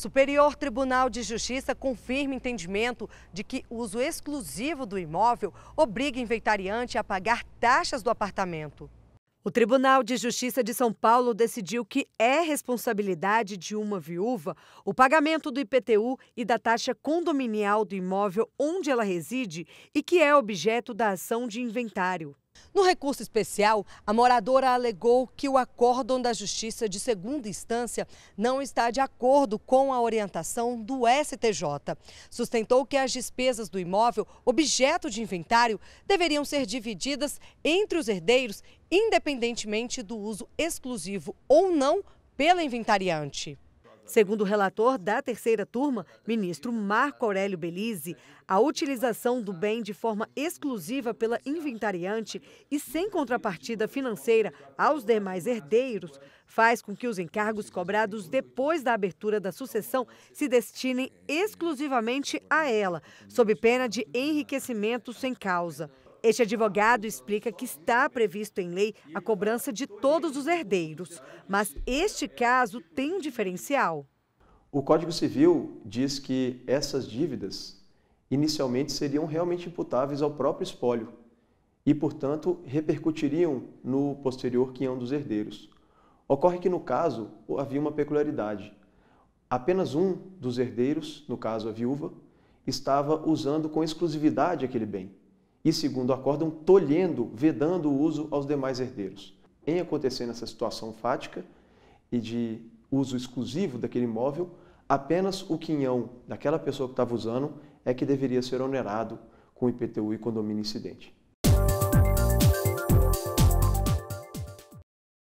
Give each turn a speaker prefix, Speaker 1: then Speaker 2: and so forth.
Speaker 1: Superior Tribunal de Justiça confirma entendimento de que uso exclusivo do imóvel obriga inventariante a pagar taxas do apartamento. O Tribunal de Justiça de São Paulo decidiu que é responsabilidade de uma viúva o pagamento do IPTU e da taxa condominial do imóvel onde ela reside e que é objeto da ação de inventário. No recurso especial, a moradora alegou que o acórdão da Justiça de segunda instância não está de acordo com a orientação do STJ. Sustentou que as despesas do imóvel, objeto de inventário, deveriam ser divididas entre os herdeiros, independentemente do uso exclusivo ou não pela inventariante. Segundo o relator da terceira turma, ministro Marco Aurélio Belize, a utilização do bem de forma exclusiva pela inventariante e sem contrapartida financeira aos demais herdeiros faz com que os encargos cobrados depois da abertura da sucessão se destinem exclusivamente a ela, sob pena de enriquecimento sem causa. Este advogado explica que está previsto em lei a cobrança de todos os herdeiros, mas este caso tem um diferencial.
Speaker 2: O Código Civil diz que essas dívidas inicialmente seriam realmente imputáveis ao próprio espólio e, portanto, repercutiriam no posterior quinhão é dos herdeiros. Ocorre que, no caso, havia uma peculiaridade. Apenas um dos herdeiros, no caso a viúva, estava usando com exclusividade aquele bem e, segundo acórdão, tolhendo, vedando o uso aos demais herdeiros. Em acontecendo essa situação fática e de uso exclusivo daquele imóvel, apenas o quinhão daquela pessoa que estava usando é que deveria ser onerado com IPTU e condomínio incidente.